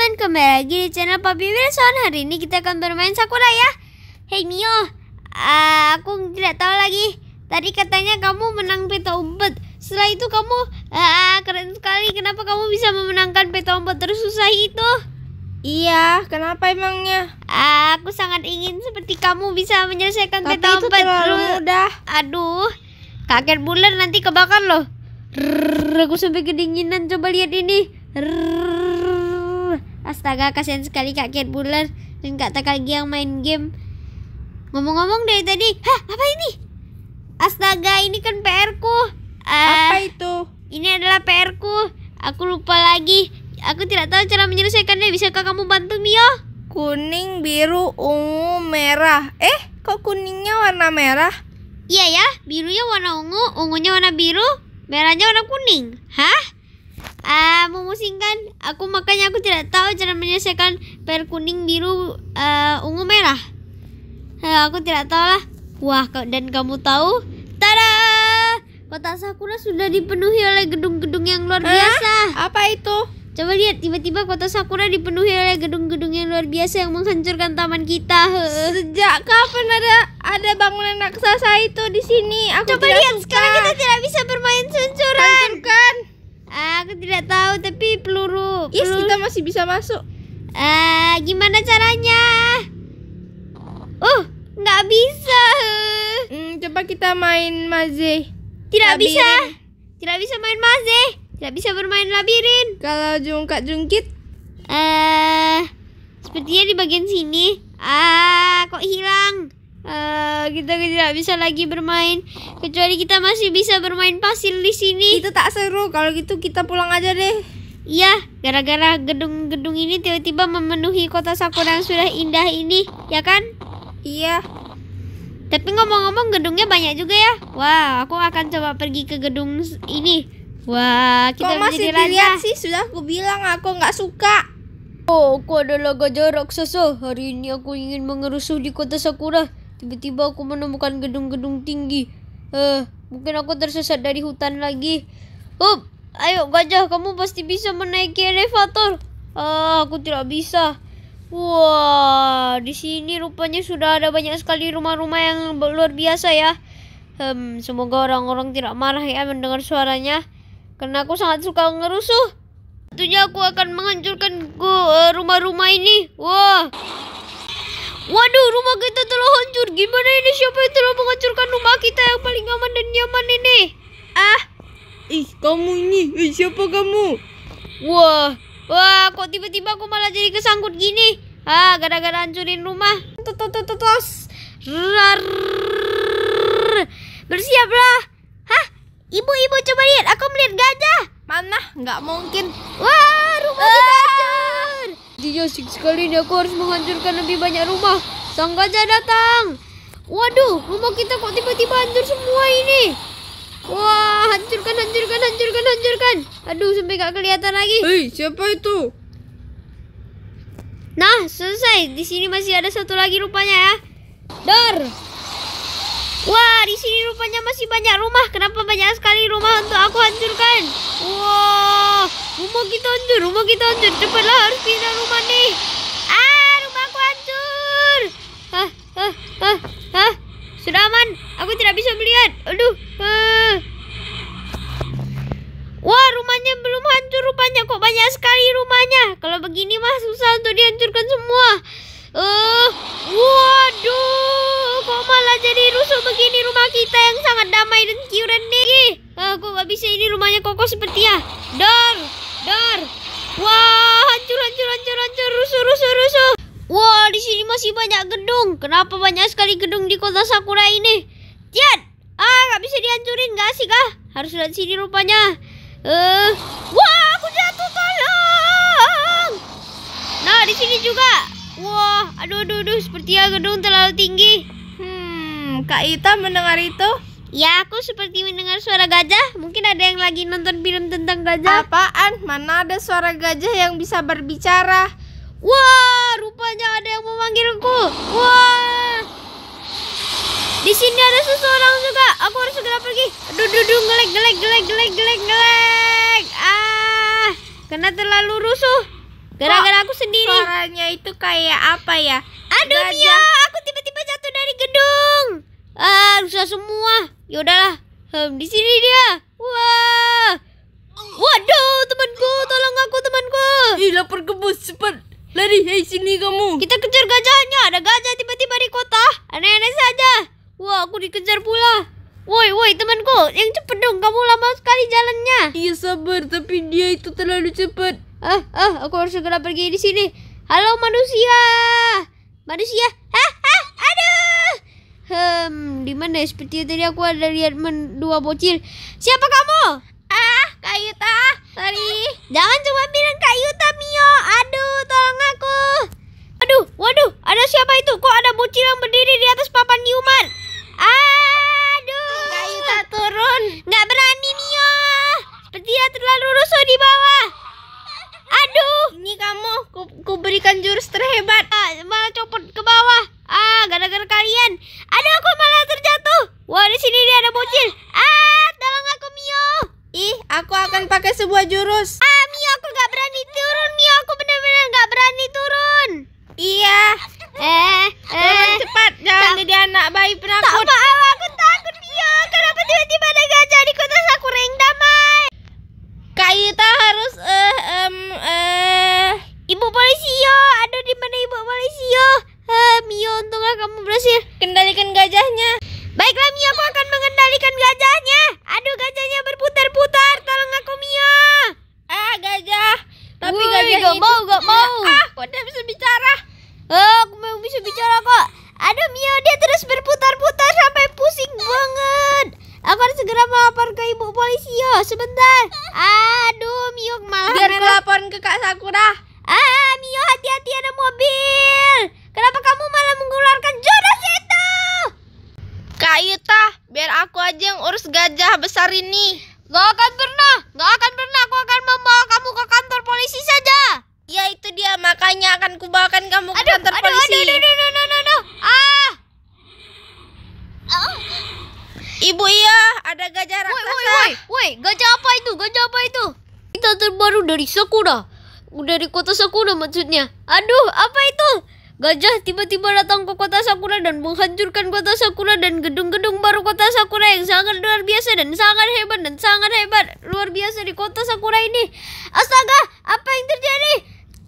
teman-teman, kembali lagi di channel Papi Wilson Hari ini kita akan bermain Sakura ya Hey Mio, uh, aku tidak tahu lagi Tadi katanya kamu menang peta umpet Setelah itu kamu, uh, keren sekali Kenapa kamu bisa memenangkan peta umpet terus susah itu? Iya, kenapa emangnya? Uh, aku sangat ingin seperti kamu bisa menyelesaikan Tapi peta umpet Tapi terlalu mudah Aduh, kaget bulan nanti kebakar loh Rrr, aku sampai kedinginan coba lihat ini Rrr. Astaga, kasihan sekali Kak Cat Bulan dan Kak Takagi yang main game. Ngomong-ngomong dari tadi, hah apa ini? Astaga, ini kan PR ku. Uh, apa ah, itu? Ini adalah PR ku. Aku lupa lagi. Aku tidak tahu cara menyelesaikannya. Bisakah kamu bantu Mio? Kuning, biru, ungu, merah. Eh, kok kuningnya warna merah? Iya ya, birunya warna ungu, ungunya warna biru, merahnya warna kuning. Hah? uh, memusingkan. Aku makanya aku tidak tahu cara menyelesaikan per kuning, biru, uh, ungu, merah. Uh, aku tidak tahu lah. Wah, dan kamu tahu? Tada! kota sakura sudah dipenuhi oleh gedung-gedung yang luar biasa. Apa itu? Coba lihat, tiba-tiba kota sakura dipenuhi oleh gedung-gedung yang luar biasa yang menghancurkan taman kita. Sejak kapan ada ada bangunan raksasa itu di sini? Aku Coba lihat, suka. sekarang kita tidak bisa bermain seluncuran. Hancurkan tidak tahu tapi peluru. Yes, kita masih bisa masuk. Uh, gimana caranya? oh nggak bisa. Hmm, coba kita main maze. Tidak labirin. bisa. Tidak bisa main maze. Tidak bisa bermain labirin. Kalau jungkat jungkit? Eh, uh, sepertinya di bagian sini. Ah, uh, kok hilang? Eh, kita tidak bisa lagi bermain kecuali kita masih bisa bermain pasir di sini. Itu tak seru kalau gitu kita pulang aja deh. Iya, gara-gara gedung-gedung ini tiba-tiba memenuhi kota Sakura yang sudah indah ini, ya kan? Iya. Tapi ngomong-ngomong gedungnya banyak juga ya. Wah, aku akan coba pergi ke gedung ini. Wah, kita Kok masih dilihat sih? Sudah aku bilang aku nggak suka. Oh, aku adalah gajah raksasa. Hari ini aku ingin mengerusuh di kota Sakura. Tiba-tiba aku menemukan gedung-gedung tinggi. Eh, mungkin aku tersesat dari hutan lagi. Up, ayo gajah, kamu pasti bisa menaiki elevator. Ah, aku tidak bisa. Wah, di sini rupanya sudah ada banyak sekali rumah-rumah yang luar biasa ya. Hmm, semoga orang-orang tidak marah ya mendengar suaranya. Karena aku sangat suka ngerusuh. Tentunya aku akan menghancurkan eh, rumah-rumah ini. Wah. Waduh, rumah kita telah hancur. Gimana ini? Siapa yang telah menghancurkan rumah kita yang paling aman dan nyaman ini? Ah, ih kamu ini, ih, siapa kamu? Wah, wah, kok tiba-tiba aku malah jadi kesangkut gini? Ah, gara-gara hancurin rumah. Totototos, bersiaplah. Hah, ibu-ibu coba lihat, aku melihat gajah. Mana? Enggak mungkin. Wah, Iya, asik sekali ini aku harus menghancurkan lebih banyak rumah. Sang gajah datang. Waduh, rumah kita kok tiba-tiba hancur semua ini. Wah, hancurkan, hancurkan, hancurkan, hancurkan. Aduh, sampai gak kelihatan lagi. Hei, siapa itu? Nah, selesai. Di sini masih ada satu lagi rupanya ya. Dar, Wah, di sini rupanya masih banyak rumah. Kenapa banyak sekali rumah untuk aku hancurkan? Wah, wow, rumah kita hancur, rumah kita hancur. Cepatlah harus pindah rumah nih. rusuh begini rumah kita yang sangat damai dan kiuran ini. Aku nggak bisa ini rumahnya kokoh seperti ya. Dor, dor. Wah, hancur, hancur, hancur, hancur, rusuh, rusuh, rusuh. Wah, di sini masih banyak gedung. Kenapa banyak sekali gedung di kota Sakura ini? Tian, ah, nggak bisa dihancurin, nggak sih kah? Harus lihat sini rupanya. Eh, uh, wah, aku jatuh tolong. Nah, di sini juga. Wah, aduh, aduh, aduh, seperti ya gedung terlalu tinggi. Kak Ita mendengar itu? Ya, aku seperti mendengar suara gajah. Mungkin ada yang lagi nonton film tentang gajah. Apaan? Mana ada suara gajah yang bisa berbicara? Wah, rupanya ada yang memanggilku. Wah. Di sini ada seseorang juga. Aku harus segera pergi. Aduh, duh, duh, gelek, gelek, gelek, gelek, gelek, gelek. Ah, karena terlalu rusuh. Gara-gara aku sendiri. Suaranya itu kayak apa ya? Aduh, Mia. Ah, rusak semua. yaudahlah udahlah. Hmm, di sini dia. Wah. Waduh, temanku, tolong aku temanku. Ih, lapar kebus, cepat. Lari, hei sini kamu. Kita kejar gajahnya. Ada gajah tiba-tiba di kota. Aneh-aneh saja. Wah, aku dikejar pula. Woi, woi, temanku, yang cepet dong. Kamu lama sekali jalannya. Iya, sabar, tapi dia itu terlalu cepat. Ah, ah, aku harus segera pergi di sini. Halo manusia. Manusia. Hmm, di mana? Sepertinya tadi aku ada lihat dua bocil. Siapa kamu? Ah, Kayuta. Yuta. Sorry. Jangan cuma bilang Kayuta Mio. Aduh, tolong aku. Aduh, waduh, ada siapa itu? Kok ada bocil yang berdiri di atas papan Newman? Aduh. Kayuta turun. Nggak berani, Mio. Sepertinya terlalu rusuh di bawah. Aduh. Ini kamu, ku, ku berikan jurus terhebat. Ah, malah copot ke bawah. Ah, gara-gara kalian. ada aku malah terjatuh. Wah, di sini dia ada bocil. Ah, tolong aku Mio. Ih, aku akan pakai sebuah jurus. Ah, Mio, aku gak berani turun. Mio, aku benar-benar gak berani turun. Iya. Eh, eh. Turun cepat. Jangan jadi anak bayi penakut. Tak apa, aku takut Mio. Kenapa tiba-tiba telepon ke Kak Sakura. Ah, Mio hati-hati ada mobil. Kenapa kamu malah mengeluarkan jodoh itu? Kak Yuta, biar aku aja yang urus gajah besar ini. Gak akan pernah, gak akan pernah aku akan membawa kamu ke kantor polisi saja. Ya itu dia, makanya akan kubawakan kamu ke aduh, kantor aduh, polisi. Aduh, aduh, aduh, aduh, aduh, aduh, Ah. Oh. Ibu iya, ada gajah raksasa. woi, woi, woi, gajah apa itu? Gajah apa itu? berita terbaru dari Sakura. Dari kota Sakura maksudnya. Aduh, apa itu? Gajah tiba-tiba datang ke kota Sakura dan menghancurkan kota Sakura dan gedung-gedung baru kota Sakura yang sangat luar biasa dan sangat hebat dan sangat hebat luar biasa di kota Sakura ini. Astaga, apa yang terjadi?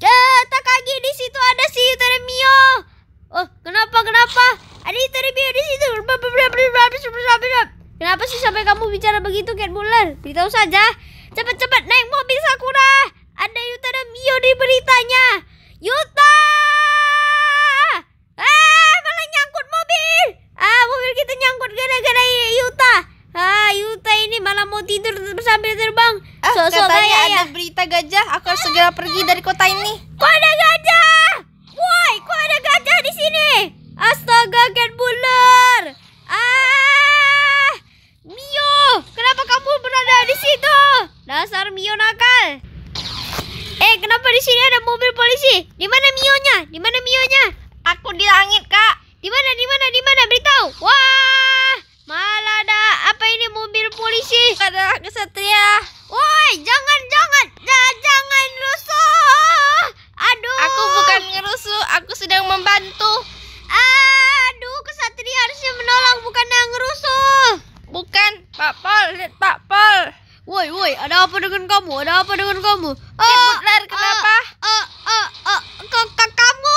Eh, lagi di situ ada si Yuteremio. Oh, kenapa kenapa? Ada Yuteremio di situ. Kenapa sih sampai kamu bicara begitu, Cat Bulan? Beritahu saja. Cepat-cepat naik mobil Sakura. Ada Yuta dan Mio di beritanya. Yuta! Ah, malah nyangkut mobil. Ah, mobil kita nyangkut gara-gara Yuta. Ah, Yuta ini malah mau tidur sambil terbang. Ah, -so katanya ada ya. berita gajah. Aku harus segera pergi dari kota ini. Kok ada gajah? Dasar Mio nakal. Eh, kenapa di sini ada mobil polisi? Di mana nya? Di mana nya? Aku di langit, Kak. Di mana? Di mana? Di mana? Beritahu. Wah! Malah ada apa ini mobil polisi? Ada kesatria. Woi, jangan, jangan jangan. Jangan apa dengan kamu? Ada apa dengan kamu? Oh, eh, Kibutler, eh, kenapa? Oh, eh, oh, oh, oh, kok kamu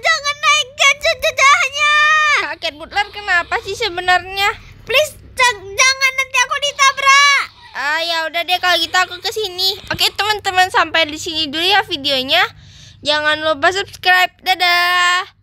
jangan naik jedahnya. Kakek Butler kenapa sih sebenarnya? Please jangan nanti aku ditabrak. Ah, ya udah deh kalau gitu aku ke sini. Oke, teman-teman sampai di sini dulu ya videonya. Jangan lupa subscribe. Dadah.